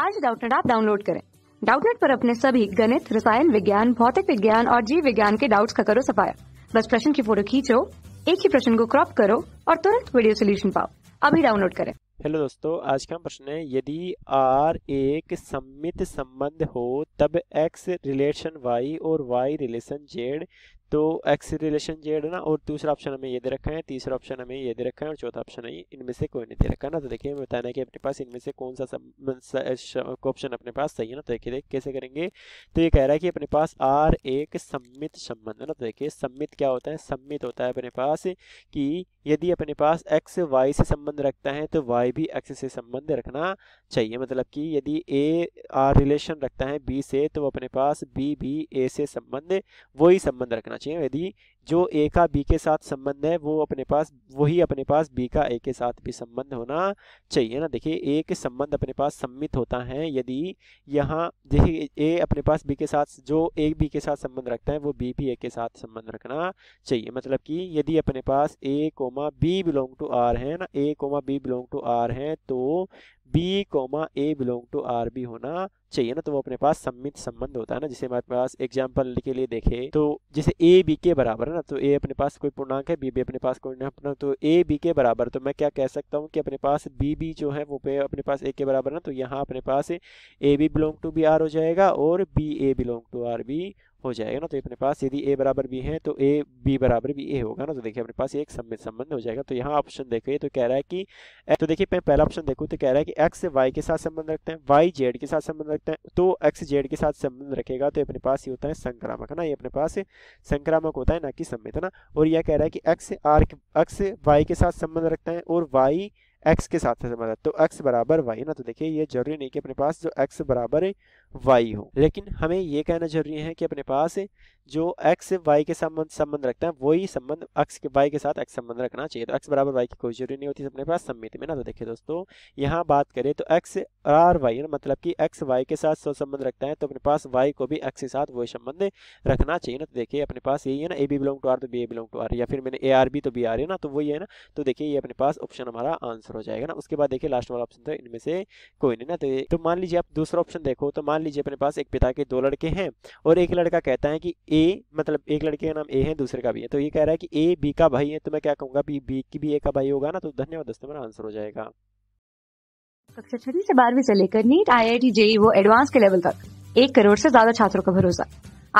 आज डाउटनेट आप डाउनलोड करें डाउटनेट पर अपने सभी गणित रसायन विज्ञान भौतिक विज्ञान और जीव विज्ञान के डाउट्स का करो सफाया बस प्रश्न की फोटो खींचो एक ही प्रश्न को क्रॉप करो और तुरंत वीडियो सोल्यूशन पाओ अभी डाउनलोड करें हेलो दोस्तों आज का प्रश्न है यदि आर एक सम्मित संबंध हो तब एक्स रिलेशन वाई और वाई रिलेशन जेड तो एक्स रिलेशन जेड ना और दूसरा ऑप्शन हमें ये दे रखा है तीसरा ऑप्शन हमें ये दे रखा है और चौथा ऑप्शन है इनमें से कोई नहीं दे रखा ना तो देखिए हमें बताना है कि अपने पास इनमें से कौन सा ऑप्शन अपने पास सही है ना तो देखिए देख कैसे करेंगे तो ये कह रहा है कि अपने पास आर एक सम्मित संबंध है ना तो देखिए सम्मित क्या होता है सम्मित होता है अपने पास कि यदि अपने पास एक्स वाई से संबंध रखता है तो वाई भी एक्स से संबंध रखना चाहिए मतलब कि यदि ए आर रिलेशन रखता है बी से तो अपने पास बी भी ए से संबंध वही संबंध रखना 你看，你。जो ए का बी के साथ संबंध है वो अपने पास वही अपने पास बी का ए के साथ भी संबंध होना चाहिए ना देखिए ए के संबंध अपने पास सम्मित होता है यदि यहाँ देखिए ए अपने पास बी के साथ जो ए बी के साथ संबंध रखता है वो बी भी ए के साथ संबंध रखना चाहिए मतलब कि यदि अपने पास A comma B belong to R है ना A comma B belong to R है तो B comma A belong to R भी होना चाहिए ना तो वो अपने पास सम्मित संबंध होता है ना जिसे हमारे पास एग्जाम्पल के लिए देखे तो जैसे ए बी के बराबर है ना ना तो ए अपने पास कोई पूर्णांक है बी बी अपने पास कोई पूर्णांक तो ए बी के बराबर तो मैं क्या कह सकता हूँ कि अपने पास बी बी जो है वो पे अपने पास ए के बराबर ना तो यहाँ अपने पास A B belong to B R हो जाएगा और B A belong to R B हो जाएगा ना तो अपने पास यदि ए बराबर बी है तो ए बी बराबर भी ए होगा ना तो देखिए अपने पास एक सम्मित संबंध हो जाएगा तो यहाँ ऑप्शन देखिए तो कह रहा है कि तो देखिए पहला ऑप्शन देखूँ तो कह रहा है कि एक्स वाई के साथ संबंध रखते हैं वाई जेड के साथ संबंध रखते हैं तो एक्स जेड के साथ संबंध रखेगा तो अपने पास ये होता है संक्रामक है ना ये अपने पास संक्रामक होता है ना कि सम्मित है ना और यह कह रहा है कि एक्स आर एक्स वाई के साथ संबंध रखते हैं और वाई एक्स के साथ संबंध तो है तो एक्स बराबर वाई ना तो देखिए ये जरूरी नहीं कि अपने पास जो एक्स बराबर वाई हो लेकिन हमें ये कहना जरूरी है कि अपने पास जो एक्स वाई के संबंध संबंध रखता है वही संबंध एक्स के वाई के साथ एक्स संबंध रखना चाहिए तो एक्स बराबर वाई की कोई जरूरी नहीं होती अपने पास सम्मित में ना तो देखिए दोस्तों यहाँ बात करें तो एक्स आर वाई मतलब कि एक्स वाई के साथ सौ संबंध रखता है तो अपने पास वाई को भी एक्स के साथ वही संबंध रखना चाहिए ना तो देखिए अपने पास यही है ना A B belong to R तो B A belong to R या फिर मैंने ए आर बी तो बी आर है ना तो वही है ना तो देखिए ये अपने पास ऑप्शन हमारा आंसर हो जाएगा ना उसके बाद देखिए लास्ट वाला ऑप्शन था तो इनमें से कोई नहीं ना तो, तो मान लीजिए आप दूसरा ऑप्शन देखो तो मान मान लीजिए अपने पास एक पिता के दो लड़के हैं और एक लड़का कहता है कि ए मतलब एक लड़के का नाम ए है दूसरे का भी है तो ये कह रहा है कि ए बी का भाई है तो मैं क्या कहूँगा बी बी की भी ए का भाई होगा ना तो धन्यवाद दोस्तों मेरा आंसर हो जाएगा कक्षा छठी से बारहवीं से लेकर NEET I I T JEE वो एडवांस के लेवल तक एक करोड़ से ज्यादा छात्रों का भरोसा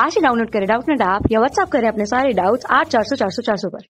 आज ही डाउनलोड करें डाउट नेट ऐप या व्हाट्सएप करें अपने सारे डाउट्स आठ चार सौ चार सौ चार सौ पर